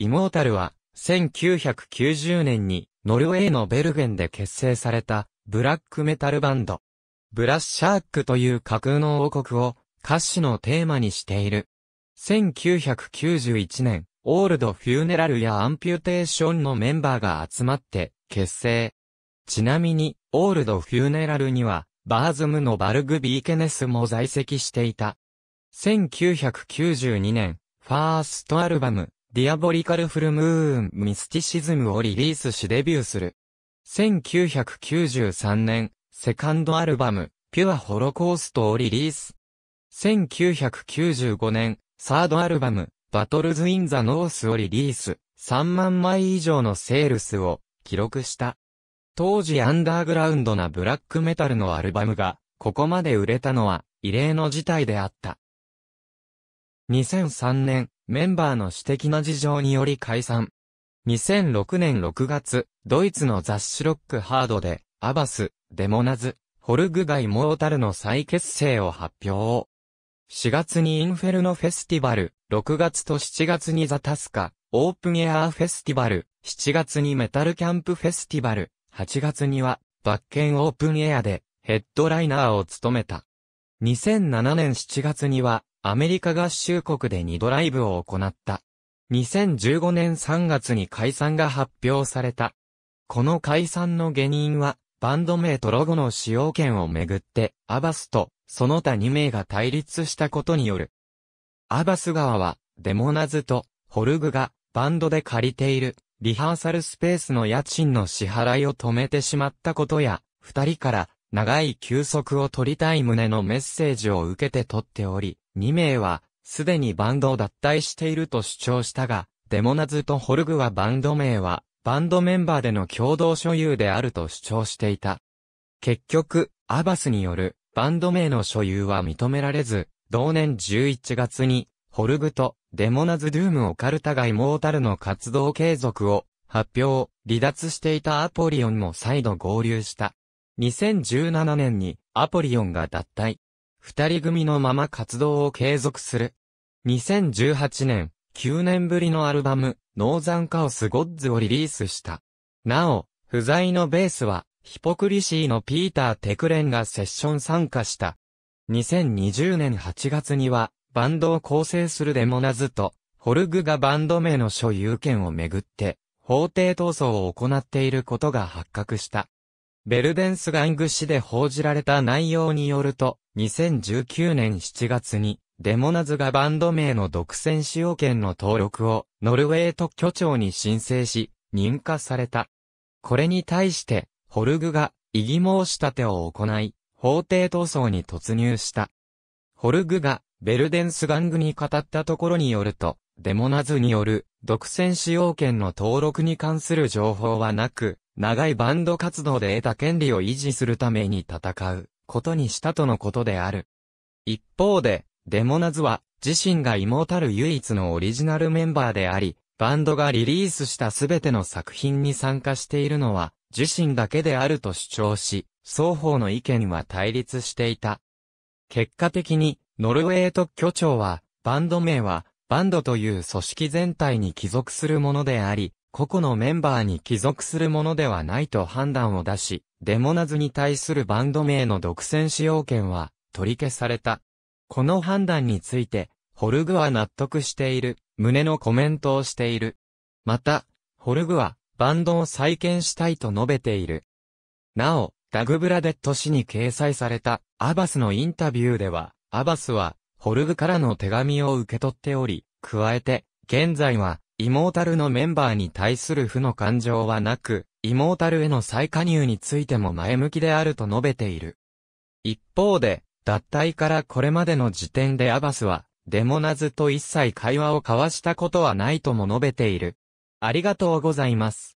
イモータルは、1990年に、ノルウェーのベルゲンで結成された、ブラックメタルバンド。ブラッシャークという架空の王国を、歌詞のテーマにしている。1991年、オールドフューネラルやアンピュテーションのメンバーが集まって、結成。ちなみに、オールドフューネラルには、バーズムのバルグ・ビーケネスも在籍していた。1992年、ファーストアルバム、ディアボリカルフルムーンミスティシズムをリリースしデビューする。1993年、セカンドアルバム、ピュアホロコーストをリリース。1995年、サードアルバム、バトルズ・イン・ザ・ノースをリリース、3万枚以上のセールスを記録した。当時アンダーグラウンドなブラックメタルのアルバムが、ここまで売れたのは異例の事態であった。2003年、メンバーの私的な事情により解散。2006年6月、ドイツの雑誌ロックハードで、アバス、デモナズ、ホルグガイ・モータルの再結成を発表。4月にインフェルノフェスティバル、6月と7月にザ・タスカ、オープンエアーフェスティバル、7月にメタルキャンプフェスティバル、8月には、バッケンオープンエアで、ヘッドライナーを務めた。2007年7月には、アメリカ合衆国で2ドライブを行った。2015年3月に解散が発表された。この解散の原因は、バンド名とロゴの使用権をめぐって、アバスと、その他2名が対立したことによる。アバス側は、デモナズと、ホルグが、バンドで借りている、リハーサルスペースの家賃の支払いを止めてしまったことや、二人から、長い休息を取りたい旨のメッセージを受けて取っており、2名は、すでにバンドを脱退していると主張したが、デモナズとホルグはバンド名は、バンドメンバーでの共同所有であると主張していた。結局、アバスによる、バンド名の所有は認められず、同年11月に、ホルグとデモナズ・ドゥーム・オカルタがイモータルの活動継続を発表、離脱していたアポリオンも再度合流した。2017年にアポリオンが脱退。二人組のまま活動を継続する。2018年、9年ぶりのアルバム、ノーザンカオスゴッズをリリースした。なお、不在のベースは、ヒポクリシーのピーター・テクレンがセッション参加した。2020年8月には、バンドを構成するデモナズと、ホルグがバンド名の所有権をめぐって、法廷闘争を行っていることが発覚した。ベルデンスガング市で報じられた内容によると、2019年7月に、デモナズがバンド名の独占使用権の登録を、ノルウェー特許庁に申請し、認可された。これに対して、ホルグが、異議申し立てを行い、法廷闘争に突入した。ホルグが、ベルデンスガングに語ったところによると、デモナズによる、独占使用権の登録に関する情報はなく、長いバンド活動で得た権利を維持するために戦うことにしたとのことである。一方で、デモナズは自身が妹たる唯一のオリジナルメンバーであり、バンドがリリースしたすべての作品に参加しているのは自身だけであると主張し、双方の意見は対立していた。結果的に、ノルウェー特許庁は、バンド名は、バンドという組織全体に帰属するものであり、個々のメンバーに帰属するものではないと判断を出し、デモナズに対するバンド名の独占使用権は取り消された。この判断について、ホルグは納得している、旨のコメントをしている。また、ホルグは、バンドを再建したいと述べている。なお、ダグブラデット氏に掲載された、アバスのインタビューでは、アバスは、ホルグからの手紙を受け取っており、加えて、現在は、イモータルのメンバーに対する負の感情はなく、イモータルへの再加入についても前向きであると述べている。一方で、脱退からこれまでの時点でアバスは、デモナズと一切会話を交わしたことはないとも述べている。ありがとうございます。